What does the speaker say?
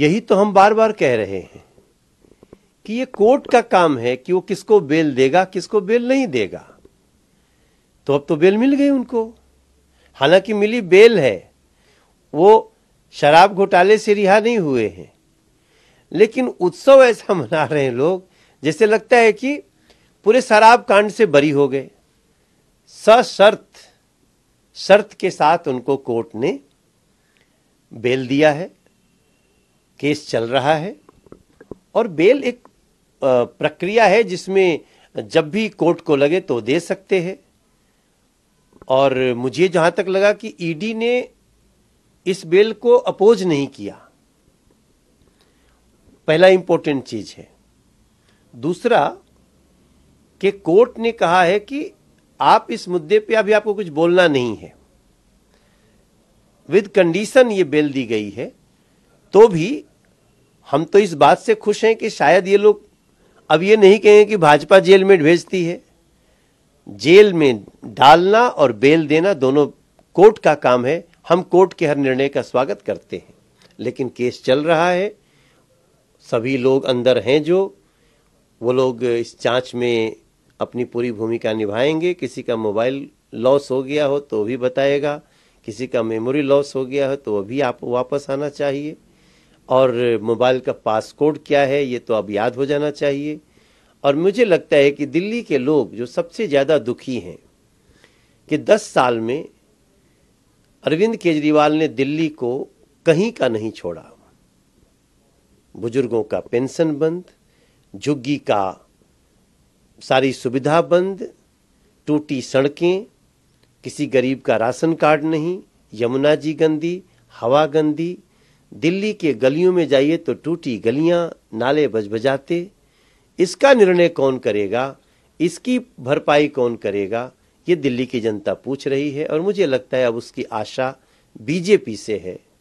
यही तो हम बार बार कह रहे हैं कि ये कोर्ट का काम है कि वो किसको बेल देगा किसको बेल नहीं देगा तो अब तो बेल मिल गई उनको हालांकि मिली बेल है वो शराब घोटाले से रिहा नहीं हुए हैं लेकिन उत्सव ऐसा मना रहे हैं लोग जैसे लगता है कि पूरे शराब कांड से बरी हो गए सशर्त शर्त के साथ उनको कोर्ट ने बेल दिया है केस चल रहा है और बेल एक प्रक्रिया है जिसमें जब भी कोर्ट को लगे तो दे सकते हैं और मुझे जहां तक लगा कि ईडी ने इस बेल को अपोज नहीं किया पहला इंपॉर्टेंट चीज है दूसरा कि कोर्ट ने कहा है कि आप इस मुद्दे पे अभी आपको कुछ बोलना नहीं है विद कंडीशन ये बेल दी गई है तो भी हम तो इस बात से खुश हैं कि शायद ये लोग अब ये नहीं कहें कि भाजपा जेल में भेजती है जेल में डालना और बेल देना दोनों कोर्ट का काम है हम कोर्ट के हर निर्णय का स्वागत करते हैं लेकिन केस चल रहा है सभी लोग अंदर हैं जो वो लोग इस जांच में अपनी पूरी भूमिका निभाएंगे किसी का मोबाइल लॉस हो गया हो तो भी बताएगा किसी का मेमोरी लॉस हो गया हो तो वह भी आप वापस आना चाहिए और मोबाइल का पासकोड क्या है ये तो अब याद हो जाना चाहिए और मुझे लगता है कि दिल्ली के लोग जो सबसे ज़्यादा दुखी हैं कि 10 साल में अरविंद केजरीवाल ने दिल्ली को कहीं का नहीं छोड़ा बुजुर्गों का पेंशन बंद झुग्गी का सारी सुविधा बंद टूटी सड़कें किसी गरीब का राशन कार्ड नहीं यमुना जी गंदी हवा गंदी दिल्ली के गलियों में जाइए तो टूटी गलियां नाले बजबजाते इसका निर्णय कौन करेगा इसकी भरपाई कौन करेगा ये दिल्ली की जनता पूछ रही है और मुझे लगता है अब उसकी आशा बीजेपी से है